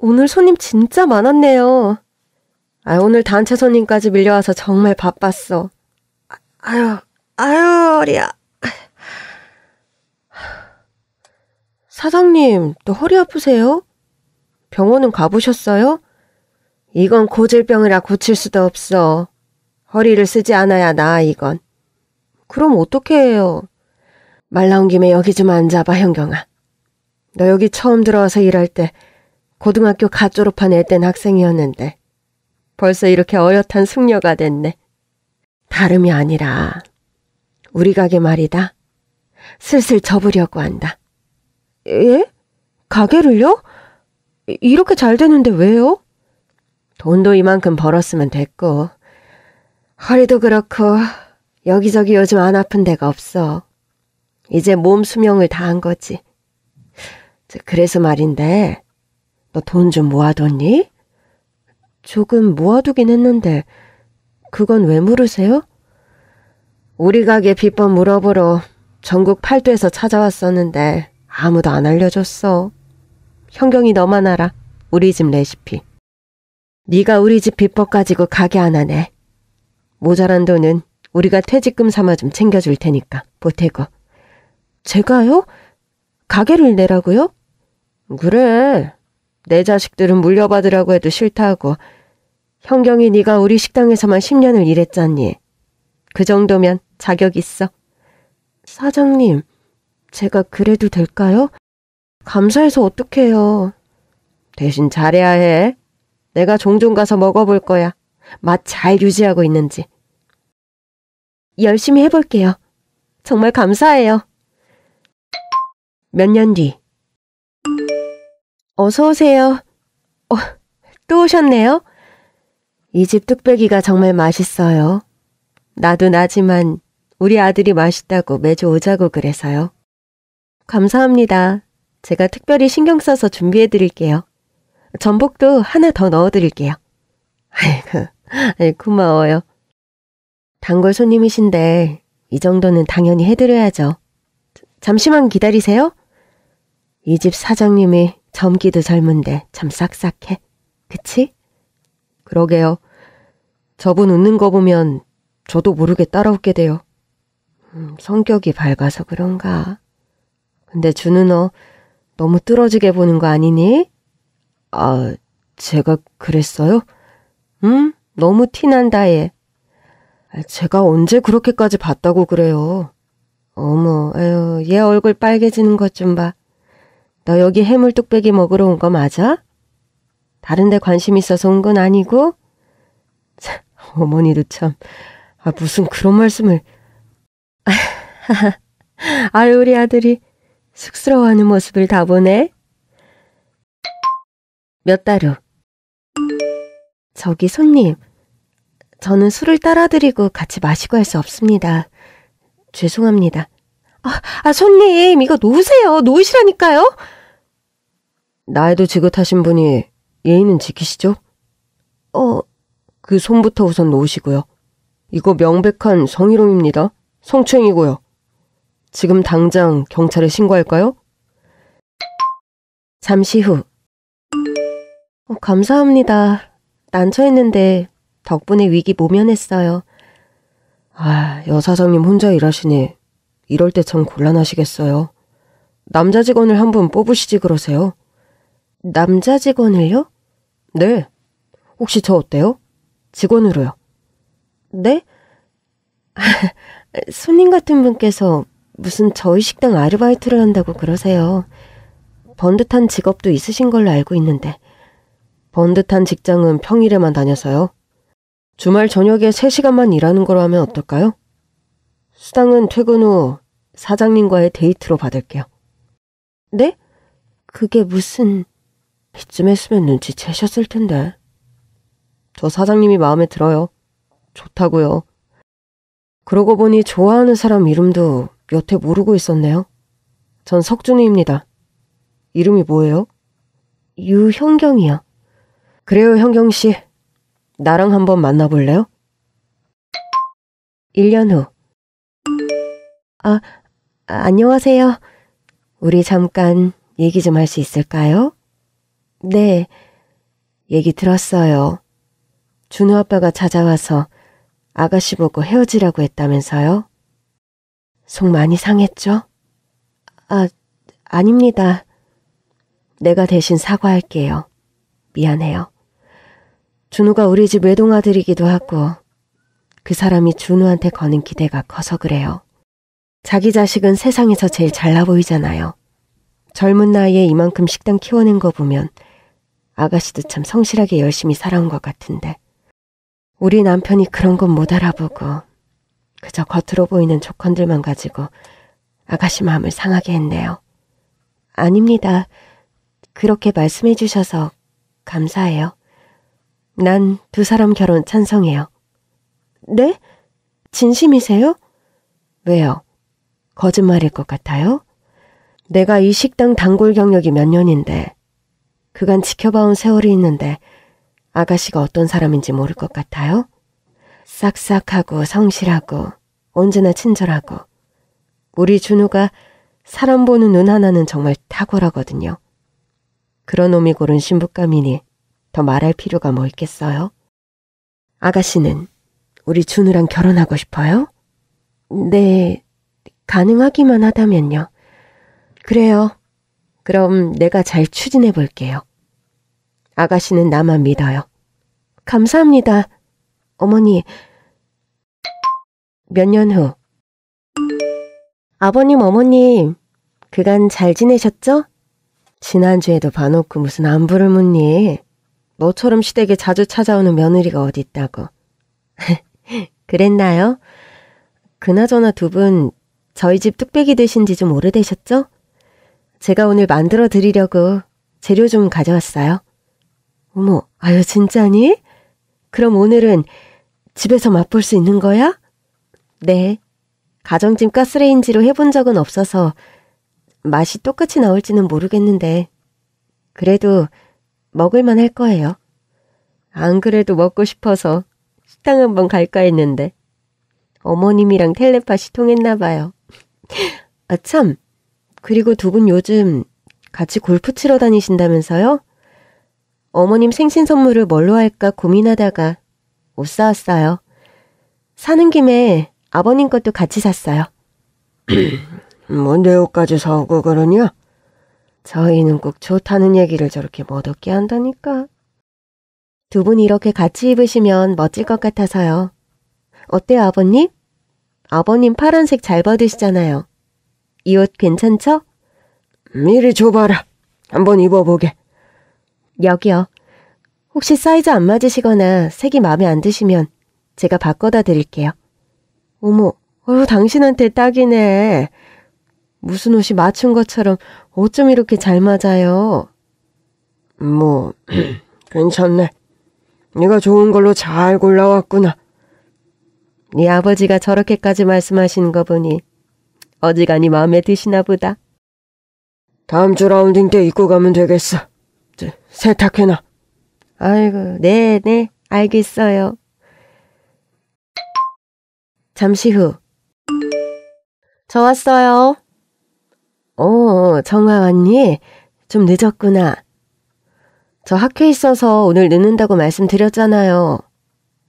오늘 손님 진짜 많았네요. 아, 오늘 단체 손님까지 밀려와서 정말 바빴어. 아, 아유, 아유, 허리야. 사장님, 또 허리 아프세요? 병원은 가보셨어요? 이건 고질병이라 고칠 수도 없어. 허리를 쓰지 않아야 나아, 이건. 그럼 어떻게 해요? 말 나온 김에 여기 좀 앉아봐, 현경아. 너 여기 처음 들어와서 일할 때 고등학교 갓 졸업한 애 땐 학생이었는데 벌써 이렇게 어엿한 숙녀가 됐네. 다름이 아니라 우리 가게 말이다. 슬슬 접으려고 한다. 예? 가게를요? 이렇게 잘 되는데 왜요? 돈도 이만큼 벌었으면 됐고 허리도 그렇고 여기저기 요즘 안 아픈 데가 없어. 이제 몸 수명을 다 한 거지. 그래서 말인데 너돈좀 모아뒀니? 조금 모아두긴 했는데 그건 왜 물으세요? 우리 가게 비법 물어보러 전국 팔도에서 찾아왔었는데 아무도 안 알려줬어. 형경이 너만 알아. 우리 집 레시피. 네가 우리 집 비법 가지고 가게 안 하네. 모자란 돈은 우리가 퇴직금 삼아 좀 챙겨줄 테니까 보태고. 제가요? 가게를 내라고요? 그래. 내 자식들은 물려받으라고 해도 싫다고 형경이 네가 우리 식당에서만 10년을 일했잖니. 그 정도면 자격 있어. 사장님, 제가 그래도 될까요? 감사해서 어떡해요. 대신 잘해야 해. 내가 종종 가서 먹어볼 거야. 맛 잘 유지하고 있는지. 열심히 해볼게요. 정말 감사해요. 몇 년 뒤. 어서 오세요. 어, 또 오셨네요. 이 집 뚝배기가 정말 맛있어요. 나도 나지만 우리 아들이 맛있다고 매주 오자고 그래서요. 감사합니다. 제가 특별히 신경 써서 준비해 드릴게요. 전복도 하나 더 넣어 드릴게요. 아이고, 고마워요. 단골 손님이신데 이 정도는 당연히 해드려야죠. 잠시만 기다리세요. 이 집 사장님이 젊기도 젊은데 참 싹싹해. 그치? 그러게요. 저분 웃는 거 보면 저도 모르게 따라웃게 돼요. 음, 성격이 밝아서 그런가. 근데 준우 너 너무 떨어지게 보는 거 아니니? 아, 제가 그랬어요? 음, 너무 티난다 얘. 아, 제가 언제 그렇게까지 봤다고 그래요. 어머, 에휴, 얘 얼굴 빨개지는 것 좀 봐. 너 여기 해물 뚝배기 먹으러 온 거 맞아? 다른데 관심 있어서 온 건 아니고? 참, 어머니도 참, 아, 무슨 그런 말씀을. 아유, 우리 아들이 쑥스러워하는 모습을 다 보네. 몇 달 후. 저기 손님, 저는 술을 따라드리고 같이 마시고 할 수 없습니다. 죄송합니다. 아, 아, 손님, 이거 놓으세요. 놓으시라니까요. 나에도 지긋하신 분이 예의는 지키시죠? 어, 그 손부터 우선 놓으시고요. 이거 명백한 성희롱입니다. 성추행이고요. 지금 당장 경찰에 신고할까요? 잠시 후. 어, 감사합니다. 난처했는데 덕분에 위기 모면했어요. 아, 여사장님 혼자 일하시니 이럴 때 참 곤란하시겠어요. 남자 직원을 한 분 뽑으시지 그러세요. 남자 직원을요? 네. 혹시 저 어때요? 직원으로요. 네? 손님 같은 분께서 무슨 저희 식당 아르바이트를 한다고 그러세요. 번듯한 직업도 있으신 걸로 알고 있는데. 번듯한 직장은 평일에만 다녀서요. 주말 저녁에 3시간만 일하는 거로 하면 어떨까요? 수당은 퇴근 후 사장님과의 데이트로 받을게요. 네? 그게 무슨... 이쯤 했으면 눈치채셨을 텐데. 저 사장님이 마음에 들어요. 좋다고요. 그러고 보니 좋아하는 사람 이름도 여태 모르고 있었네요. 전 석준이입니다. 이름이 뭐예요? 유형경이요. 그래요, 형경 씨. 나랑 한번 만나볼래요? 1년 후. 아, 안녕하세요. 우리 잠깐 얘기 좀 할 수 있을까요? 네, 얘기 들었어요. 준우 아빠가 찾아와서 아가씨 보고 헤어지라고 했다면서요? 속 많이 상했죠? 아, 아닙니다. 내가 대신 사과할게요. 미안해요. 준우가 우리 집 외동아들이기도 하고 그 사람이 준우한테 거는 기대가 커서 그래요. 자기 자식은 세상에서 제일 잘나 보이잖아요. 젊은 나이에 이만큼 식당 키워낸 거 보면 아가씨도 참 성실하게 열심히 살아온 것 같은데 우리 남편이 그런 건 못 알아보고 그저 겉으로 보이는 조건들만 가지고 아가씨 마음을 상하게 했네요. 아닙니다. 그렇게 말씀해 주셔서 감사해요. 난 두 사람 결혼 찬성해요. 네? 진심이세요? 왜요? 거짓말일 것 같아요? 내가 이 식당 단골 경력이 몇 년인데 그간 지켜봐온 세월이 있는데 아가씨가 어떤 사람인지 모를 것 같아요? 싹싹하고 성실하고 언제나 친절하고 우리 준우가 사람 보는 눈 하나는 정말 탁월하거든요. 그런 놈이 고른 신부감이니 더 말할 필요가 뭐 있겠어요? 아가씨는 우리 준우랑 결혼하고 싶어요? 네, 가능하기만 하다면요. 그래요. 그럼 내가 잘 추진해 볼게요. 아가씨는 나만 믿어요. 감사합니다. 어머니, 몇 년 후. 아버님, 어머님, 그간 잘 지내셨죠? 지난주에도 봐놓고 무슨 안부를 묻니? 너처럼 시댁에 자주 찾아오는 며느리가 어디 있다고. 그랬나요? 그나저나 두 분 저희 집 뚝배기 되신지 좀 오래되셨죠? 제가 오늘 만들어 드리려고 재료 좀 가져왔어요. 어머, 아유, 진짜니? 그럼 오늘은 집에서 맛볼 수 있는 거야? 네. 가정집 가스레인지로 해본 적은 없어서 맛이 똑같이 나올지는 모르겠는데, 그래도 먹을만 할 거예요. 안 그래도 먹고 싶어서 식당 한번 갈까 했는데, 어머님이랑 텔레파시 통했나 봐요. 아, 참. 그리고 두 분 요즘 같이 골프 치러 다니신다면서요? 어머님 생신 선물을 뭘로 할까 고민하다가 옷 사왔어요. 사는 김에 아버님 것도 같이 샀어요. 뭔데 뭐, 옷까지 사오고 그러냐? 저희는 꼭 좋다는 얘기를 저렇게 못얻게 한다니까. 두 분 이렇게 같이 입으시면 멋질 것 같아서요. 어때요, 아버님? 아버님 파란색 잘 받으시잖아요. 이 옷 괜찮죠? 미리 음, 줘봐라. 한번 입어보게. 여기요. 혹시 사이즈 안 맞으시거나 색이 마음에 안 드시면 제가 바꿔다 드릴게요. 어머, 어휴, 당신한테 딱이네. 무슨 옷이 맞춘 것처럼 어쩜 이렇게 잘 맞아요? 뭐, 괜찮네. 네가 좋은 걸로 잘 골라왔구나. 네 아버지가 저렇게까지 말씀하시는 거 보니 어지간히 마음에 드시나 보다. 다음 주 라운딩 때 입고 가면 되겠어. 옷 세탁해놔. 아이고, 네네, 네, 알겠어요. 잠시 후. 저 왔어요. 어, 정화 왔니? 좀 늦었구나. 저 학회 있어서 오늘 늦는다고 말씀드렸잖아요.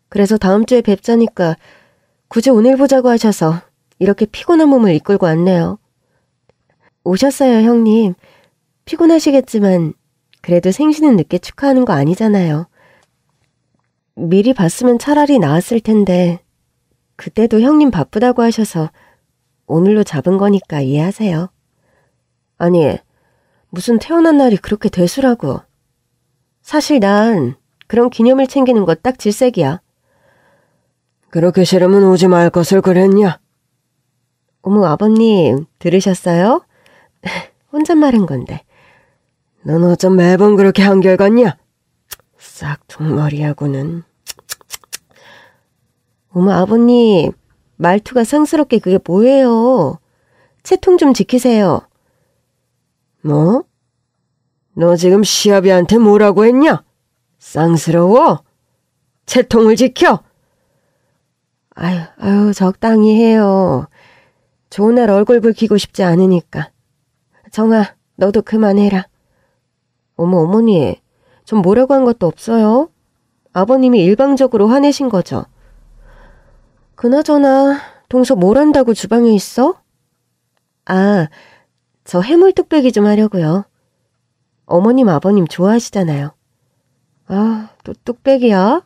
그래서 다음 주에 뵙자니까 굳이 오늘 보자고 하셔서 이렇게 피곤한 몸을 이끌고 왔네요. 오셨어요, 형님. 피곤하시겠지만 그래도 생신은 늦게 축하하는 거 아니잖아요. 미리 봤으면 차라리 나았을 텐데, 그때도 형님 바쁘다고 하셔서 오늘로 잡은 거니까 이해하세요. 아니, 무슨 태어난 날이 그렇게 대수라고. 사실 난 그런 기념일 챙기는 거 딱 질색이야. 그렇게 싫으면 오지 말 것을 그랬냐? 어머, 아버님, 들으셨어요? 혼잣말한 건데. 넌 어쩜 매번 그렇게 한결같냐? 싹퉁머리하고는. 어머, 아버님, 말투가 상스럽게 그게 뭐예요? 채통 좀 지키세요. 뭐? 너 지금 시아비한테 뭐라고 했냐? 쌍스러워? 채통을 지켜? 아유, 아유, 적당히 해요. 좋은 날 얼굴 붉히고 싶지 않으니까. 정아, 너도 그만해라. 어머 어머니, 전 뭐라고 한 것도 없어요. 아버님이 일방적으로 화내신 거죠. 그나저나 동서 뭘 한다고 주방에 있어? 아, 저 해물 뚝배기 좀 하려고요. 어머님 아버님 좋아하시잖아요. 아, 또 뚝배기야?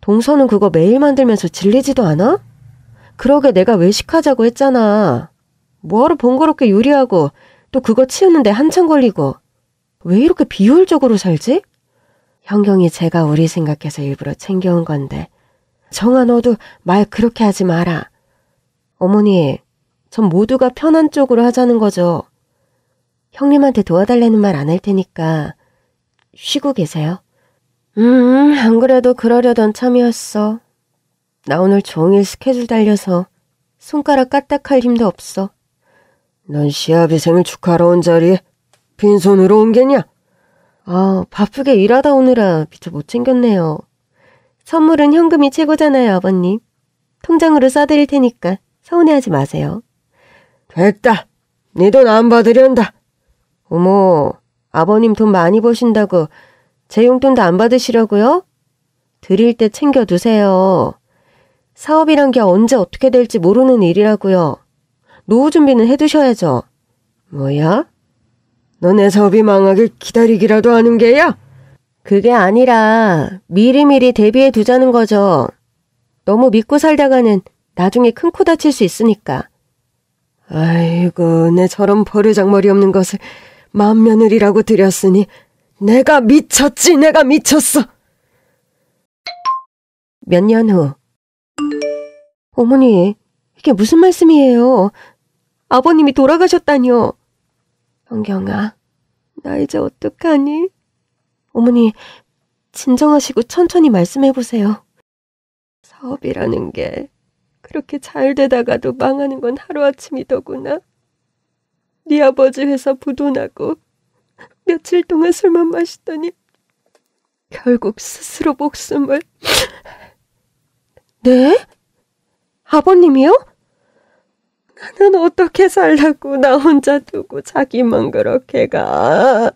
동서는 그거 매일 만들면서 질리지도 않아? 그러게 내가 외식하자고 했잖아. 뭐하러 번거롭게 요리하고 또 그거 치우는데 한참 걸리고. 왜 이렇게 비효율적으로 살지? 형경이 제가 우리 생각해서 일부러 챙겨온 건데 정아 너도 말 그렇게 하지 마라. 어머니, 전 모두가 편한 쪽으로 하자는 거죠. 형님한테 도와달라는 말 안 할 테니까 쉬고 계세요. 음, 안 그래도 그러려던 참이었어. 나 오늘 종일 스케줄 달려서 손가락 까딱할 힘도 없어. 넌 시아비 생일 축하러 온 자리에 빈손으로 온 게냐? 아, 바쁘게 일하다 오느라 미처 못 챙겼네요. 선물은 현금이 최고잖아요, 아버님. 통장으로 싸드릴 테니까 서운해하지 마세요. 됐다. 네 돈 안 받으련다. 어머, 아버님 돈 많이 버신다고 제 용돈도 안 받으시려고요? 드릴 때 챙겨두세요. 사업이란 게 언제 어떻게 될지 모르는 일이라고요. 노후 준비는 해두셔야죠. 뭐야? 너네 사업이 망하길 기다리기라도 하는 게야? 그게 아니라 미리미리 대비해 두자는 거죠. 너무 믿고 살다가는 나중에 큰 코 다칠 수 있으니까. 아이고, 내 저런 버르장머리 없는 것을 맏며느리라고 드렸으니 내가 미쳤지, 내가 미쳤어. 몇 년 후. 어머니, 이게 무슨 말씀이에요? 아버님이 돌아가셨다니요. 은경아, 나 이제 어떡하니? 어머니, 진정하시고 천천히 말씀해보세요. 사업이라는 게 그렇게 잘 되다가도 망하는 건 하루아침이더구나. 네 아버지 회사 부도나고 며칠 동안 술만 마시더니 결국 스스로 목숨을... 네? 아버님이요? 나는 어떻게 살라고 나 혼자 두고 자기만 그렇게 가.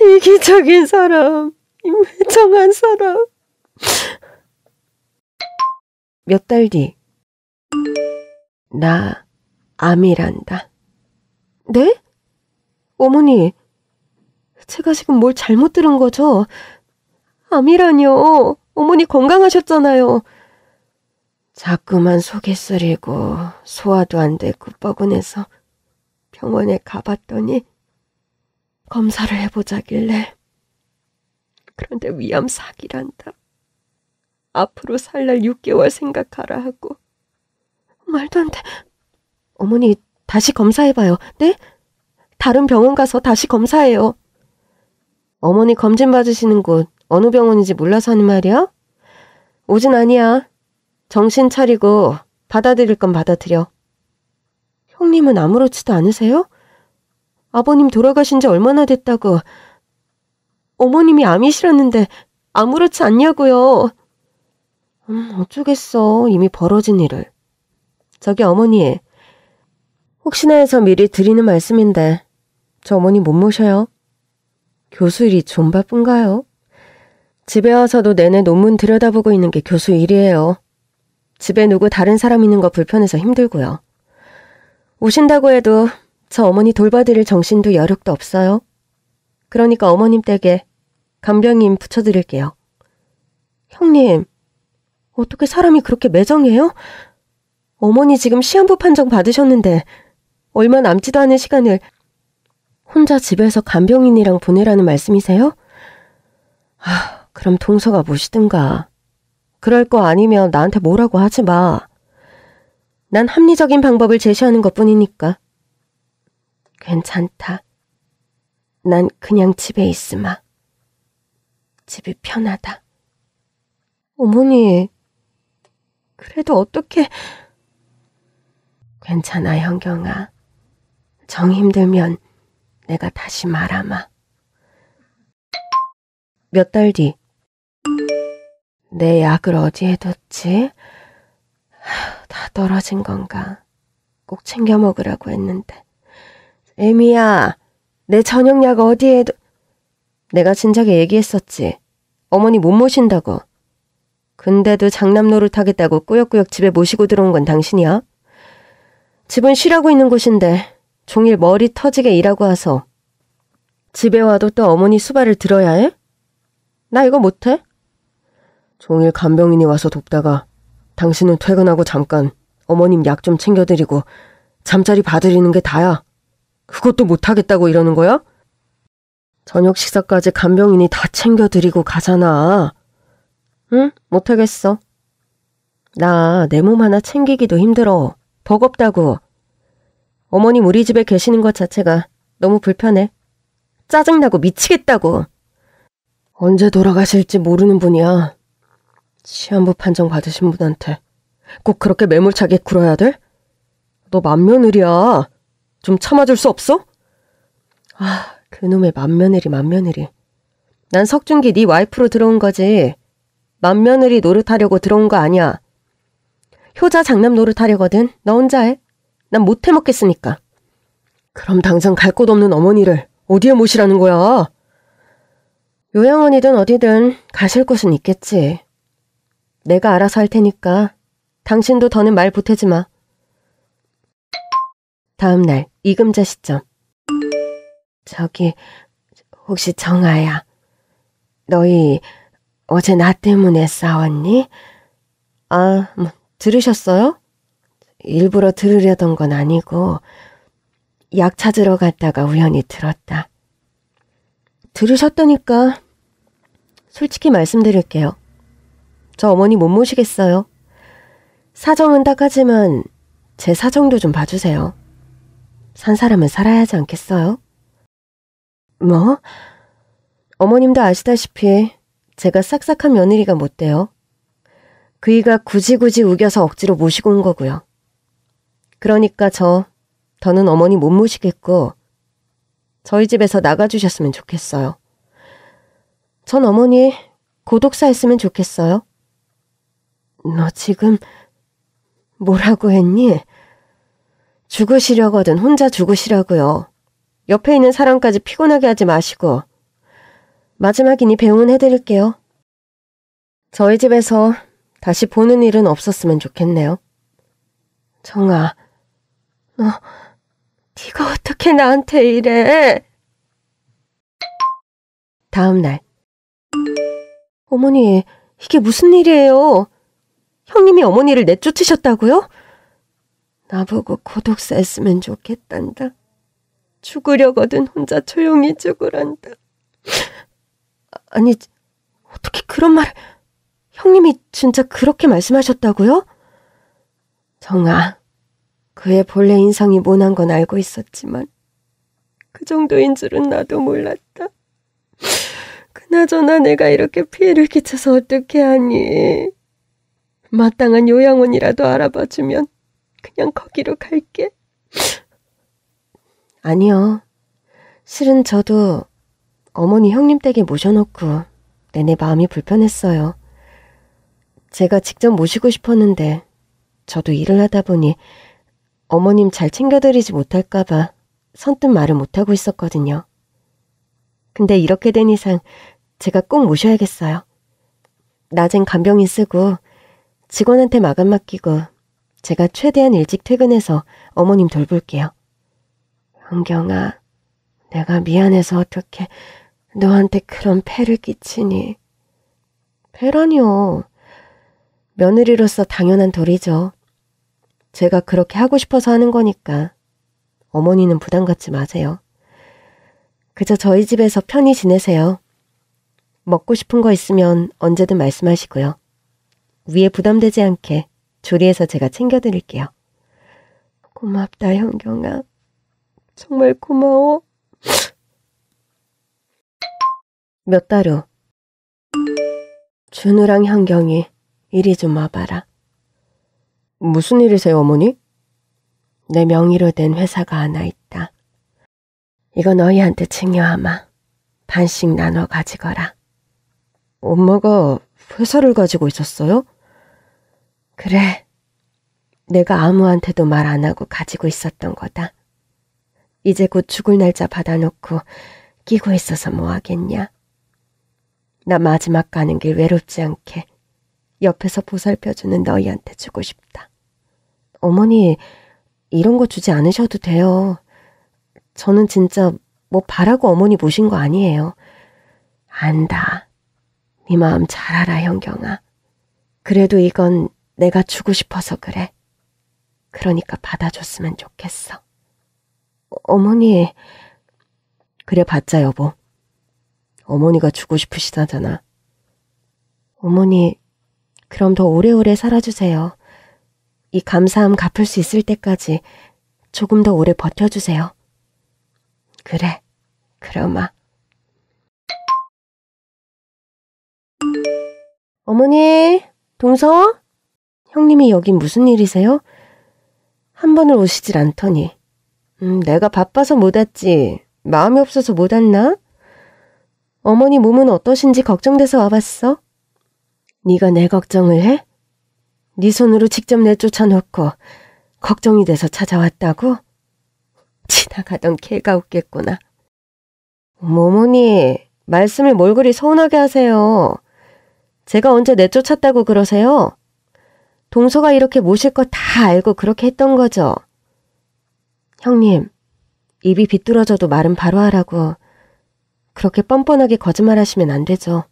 이기적인 사람, 이 매정한 사람. 몇 달 뒤. 나 암이란다. 네? 어머니, 제가 지금 뭘 잘못 들은 거죠? 암이라뇨. 어머니 건강하셨잖아요. 자꾸만 속이 쓰리고 소화도 안 되고 뻐근해서 병원에 가봤더니 검사를 해보자길래 그런데 위암 사기란다. 앞으로 살 날 6개월 생각하라 하고 말도 안 돼. 어머니 다시 검사해봐요. 네? 다른 병원 가서 다시 검사해요. 어머니 검진 받으시는 곳 어느 병원인지 몰라서 하는 말이야? 오진 아니야. 정신 차리고 받아들일 건 받아들여. 형님은 아무렇지도 않으세요? 아버님 돌아가신 지 얼마나 됐다고. 어머님이 암이시라는데 아무렇지 않냐고요. 음, 어쩌겠어. 이미 벌어진 일을. 저기 어머니. 혹시나 해서 미리 드리는 말씀인데 저 어머니 못 모셔요? 교수 일이 좀 바쁜가요? 집에 와서도 내내 논문 들여다보고 있는 게 교수 일이에요. 집에 누구 다른 사람 있는 거 불편해서 힘들고요. 오신다고 해도 저 어머니 돌봐드릴 정신도 여력도 없어요. 그러니까 어머님 댁에 간병인 붙여드릴게요. 형님, 어떻게 사람이 그렇게 매정해요? 어머니 지금 시한부 판정 받으셨는데 얼마 남지도 않은 시간을 혼자 집에서 간병인이랑 보내라는 말씀이세요? 아, 그럼 동서가 모시든가. 뭐 그럴 거 아니면 나한테 뭐라고 하지 마. 난 합리적인 방법을 제시하는 것 뿐이니까. 괜찮다. 난 그냥 집에 있으마. 집이 편하다. 어머니, 그래도 어떻게... 괜찮아, 현경아. 정 힘들면 내가 다시 말하마. 몇 달 뒤, 내 약을 어디에 뒀지? 다 떨어진 건가? 꼭 챙겨 먹으라고 했는데. 에미야, 내 저녁약 어디에 도 내가 진작에 얘기했었지. 어머니 못 모신다고. 근데도 장남 노릇 하겠다고 꾸역꾸역 집에 모시고 들어온 건 당신이야? 집은 쉬라고 있는 곳인데 종일 머리 터지게 일하고 와서 집에 와도 또 어머니 수발을 들어야 해? 나 이거 못해? 종일 간병인이 와서 돕다가 당신은 퇴근하고 잠깐 어머님 약 좀 챙겨드리고 잠자리 봐드리는 게 다야. 그것도 못하겠다고 이러는 거야? 저녁 식사까지 간병인이 다 챙겨드리고 가잖아. 응? 못하겠어. 나 내 몸 하나 챙기기도 힘들어. 버겁다고. 어머님 우리 집에 계시는 것 자체가 너무 불편해. 짜증나고 미치겠다고. 언제 돌아가실지 모르는 분이야. 시한부 판정 받으신 분한테 꼭 그렇게 매몰차게 굴어야 돼? 너 만며느리야. 좀 참아줄 수 없어? 아, 그놈의 만며느리 만며느리. 난 석준기 네 와이프로 들어온 거지. 만며느리 노릇하려고 들어온 거 아니야. 효자 장남 노릇하려거든. 너 혼자 해. 난 못해 먹겠으니까. 그럼 당장 갈 곳 없는 어머니를 어디에 모시라는 거야? 요양원이든 어디든 가실 곳은 있겠지. 내가 알아서 할 테니까 당신도 더는 말 보태지 마. 다음 날 이금자 시점. 저기 혹시 정아야 너희 어제 나 때문에 싸웠니? 아, 뭐 들으셨어요? 일부러 들으려던 건 아니고 약 찾으러 갔다가 우연히 들었다. 들으셨다니까 솔직히 말씀드릴게요. 저 어머니 못 모시겠어요. 사정은 딱하지만 제 사정도 좀 봐주세요. 산 사람은 살아야 하지 않겠어요? 뭐? 어머님도 아시다시피 제가 싹싹한 며느리가 못 돼요. 그이가 굳이 굳이 우겨서 억지로 모시고 온 거고요. 그러니까 저 더는 어머니 못 모시겠고 저희 집에서 나가주셨으면 좋겠어요. 전 어머니 고독사했으면 좋겠어요. 너 지금 뭐라고 했니? 죽으시려거든 혼자 죽으시라고요. 옆에 있는 사람까지 피곤하게 하지 마시고. 마지막이니 배웅은 해드릴게요. 저희 집에서 다시 보는 일은 없었으면 좋겠네요. 정아, 너, 네가 어떻게 나한테 이래? 다음 날. 어머니, 이게 무슨 일이에요? 형님이 어머니를 내쫓으셨다고요? 나보고 고독사했으면 좋겠단다. 죽으려거든 혼자 조용히 죽으란다. 아니, 어떻게 그런 말을... 형님이 진짜 그렇게 말씀하셨다고요? 정아, 그의 본래 인상이 모난 건 알고 있었지만 그 정도인 줄은 나도 몰랐다. 그나저나 내가 이렇게 피해를 끼쳐서 어떻게 하니. 마땅한 요양원이라도 알아봐주면 그냥 거기로 갈게. 아니요. 실은 저도 어머니 형님 댁에 모셔놓고 내내 마음이 불편했어요. 제가 직접 모시고 싶었는데 저도 일을 하다 보니 어머님 잘 챙겨드리지 못할까봐 선뜻 말을 못하고 있었거든요. 근데 이렇게 된 이상 제가 꼭 모셔야겠어요. 낮엔 간병인 쓰고 직원한테 마감 맡기고 제가 최대한 일찍 퇴근해서 어머님 돌볼게요. 은경아, 내가 미안해서 어떻게 너한테 그런 폐를 끼치니. 폐라니요. 며느리로서 당연한 도리죠. 제가 그렇게 하고 싶어서 하는 거니까 어머니는 부담 갖지 마세요. 그저 저희 집에서 편히 지내세요. 먹고 싶은 거 있으면 언제든 말씀하시고요. 위에 부담되지 않게 조리해서 제가 챙겨드릴게요. 고맙다, 현경아. 정말 고마워. 몇 달 후. 준우랑 현경이 이리 좀 와봐라. 무슨 일이세요, 어머니? 내 명의로 된 회사가 하나 있다. 이거 너희한테 챙겨하마. 반씩 나눠 가지거라. 엄마가 회사를 가지고 있었어요? 그래. 내가 아무한테도 말 안 하고 가지고 있었던 거다. 이제 곧 죽을 날짜 받아놓고 끼고 있어서 뭐 하겠냐. 나 마지막 가는 길 외롭지 않게 옆에서 보살펴주는 너희한테 주고 싶다. 어머니, 이런 거 주지 않으셔도 돼요. 저는 진짜 뭐 바라고 어머니 모신 거 아니에요. 안다. 네 마음 잘 알아, 형경아. 그래도 이건 내가 주고 싶어서 그래. 그러니까 받아줬으면 좋겠어. 어머니, 그래 봤자 여보. 어머니가 주고 싶으시다잖아. 어머니, 그럼 더 오래오래 살아주세요. 이 감사함 갚을 수 있을 때까지 조금 더 오래 버텨주세요. 그래, 그럼아. 어머니, 동서? 형님이 여기 무슨 일이세요? 한 번을 오시질 않더니. 음, 내가 바빠서 못 왔지. 마음이 없어서 못 왔나? 어머니 몸은 어떠신지 걱정돼서 와봤어? 네가 내 걱정을 해? 네 손으로 직접 내쫓아놓고 걱정이 돼서 찾아왔다고? 지나가던 개가 웃겠구나. 어머니, 말씀을 몰 그리 서운하게 하세요. 제가 언제 내쫓았다고 그러세요? 동서가 이렇게 모실 거 다 알고 그렇게 했던 거죠. 형님, 입이 비뚤어져도 말은 바로 하라고. 그렇게 뻔뻔하게 거짓말하시면 안 되죠.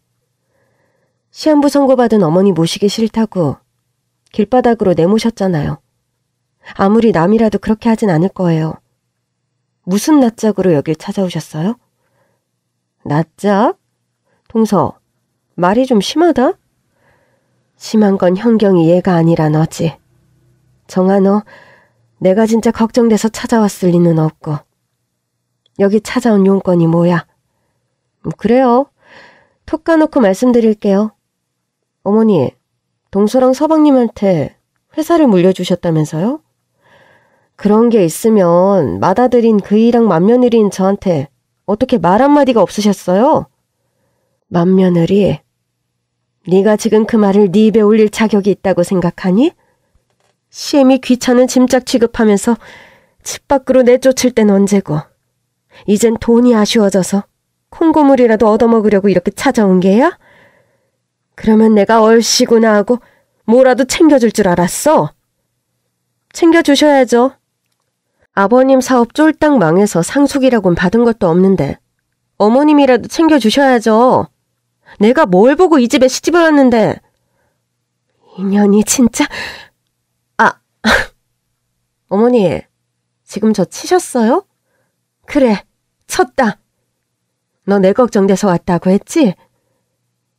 시한부 선고받은 어머니 모시기 싫다고 길바닥으로 내모셨잖아요. 아무리 남이라도 그렇게 하진 않을 거예요. 무슨 낯짝으로 여길 찾아오셨어요? 낯짝? 동서, 말이 좀 심하다? 심한 건 현경이 얘가 아니라 너지. 정한호, 내가 진짜 걱정돼서 찾아왔을 리는 없고. 여기 찾아온 용건이 뭐야? 음, 그래요. 톡 까놓고 말씀드릴게요. 어머니, 동서랑 서방님한테 회사를 물려주셨다면서요? 그런 게 있으면 맏아들인 그이랑 맏며느리인 저한테 어떻게 말 한마디가 없으셨어요? 맏며느리, 네가 지금 그 말을 네 입에 올릴 자격이 있다고 생각하니? 시엠이 귀찮은 짐짝 취급하면서 집 밖으로 내쫓을 땐 언제고. 이젠 돈이 아쉬워져서 콩고물이라도 얻어먹으려고 이렇게 찾아온 게야? 그러면 내가 얼씨구나 하고 뭐라도 챙겨줄 줄 알았어? 챙겨주셔야죠. 아버님 사업 쫄딱 망해서 상속이라곤 받은 것도 없는데 어머님이라도 챙겨주셔야죠. 내가 뭘 보고 이 집에 시집을 왔는데. 인연이 진짜. 아, 어머니, 지금 저 치셨어요? 그래, 쳤다. 너 내 걱정돼서 왔다고 했지?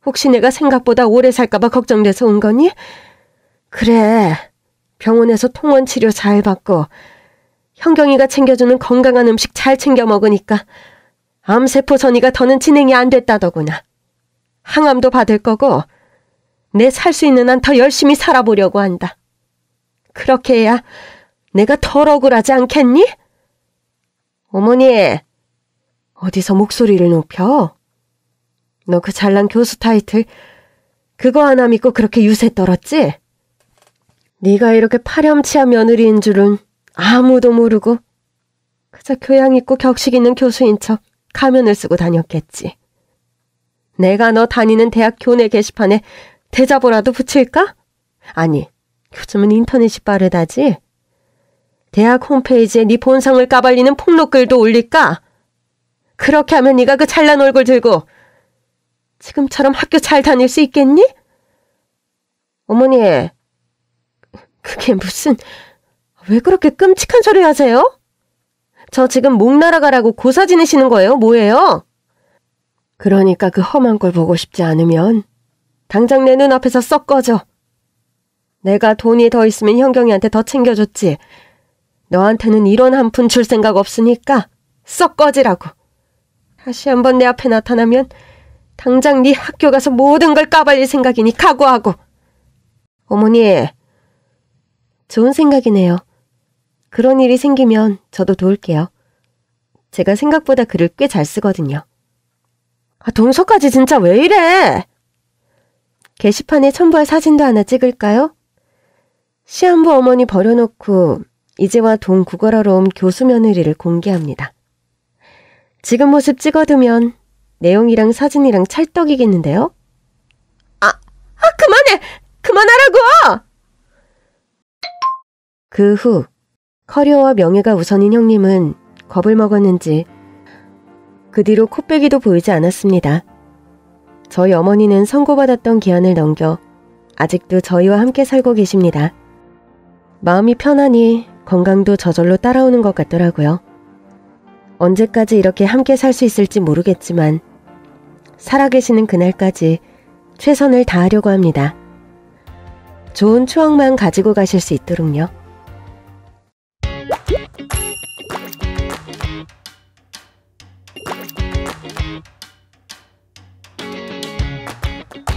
혹시 내가 생각보다 오래 살까봐 걱정돼서 온 거니? 그래, 병원에서 통원 치료 잘 받고, 현경이가 챙겨주는 건강한 음식 잘 챙겨 먹으니까 암세포 전이가 더는 진행이 안 됐다더구나. 항암도 받을 거고 내 살 수 있는 한 더 열심히 살아보려고 한다. 그렇게 해야 내가 덜 억울하지 않겠니? 어머니, 어디서 목소리를 높여? 너 그 잘난 교수 타이틀 그거 하나 믿고 그렇게 유세 떨었지? 네가 이렇게 파렴치한 며느리인 줄은 아무도 모르고 그저 교양 있고 격식 있는 교수인 척 가면을 쓰고 다녔겠지. 내가 너 다니는 대학 교내 게시판에 대자보라도 붙일까? 아니, 요즘은 인터넷이 빠르다지? 대학 홈페이지에 네 본성을 까발리는 폭로글도 올릴까? 그렇게 하면 네가 그 잘난 얼굴 들고 지금처럼 학교 잘 다닐 수 있겠니? 어머니, 그게 무슨, 왜 그렇게 끔찍한 소리 하세요? 저 지금 목 날아가라고 고사 지내시는 거예요? 뭐예요? 그러니까 그 험한 걸 보고 싶지 않으면 당장 내 눈앞에서 썩 꺼져. 내가 돈이 더 있으면 현경이한테 더 챙겨줬지. 너한테는 이런 한 푼 줄 생각 없으니까 썩 꺼지라고. 다시 한번 내 앞에 나타나면 당장 네 학교 가서 모든 걸 까발릴 생각이니 각오하고. 어머니, 좋은 생각이네요. 그런 일이 생기면 저도 도울게요. 제가 생각보다 글을 꽤 잘 쓰거든요. 아, 동서까지 진짜 왜 이래? 게시판에 첨부할 사진도 하나 찍을까요? 시한부 어머니 버려놓고 이제와 동걸하러로온 교수 며느리를 공개합니다. 지금 모습 찍어두면 내용이랑 사진이랑 찰떡이겠는데요? 아, 아 그만해! 그만하라고! 그 후 커리어와 명예가 우선인 형님은 겁을 먹었는지 그 뒤로 코빼기도 보이지 않았습니다. 저희 어머니는 선고받았던 기한을 넘겨 아직도 저희와 함께 살고 계십니다. 마음이 편하니 건강도 저절로 따라오는 것 같더라고요. 언제까지 이렇게 함께 살 수 있을지 모르겠지만 살아계시는 그날까지 최선을 다하려고 합니다. 좋은 추억만 가지고 가실 수 있도록요.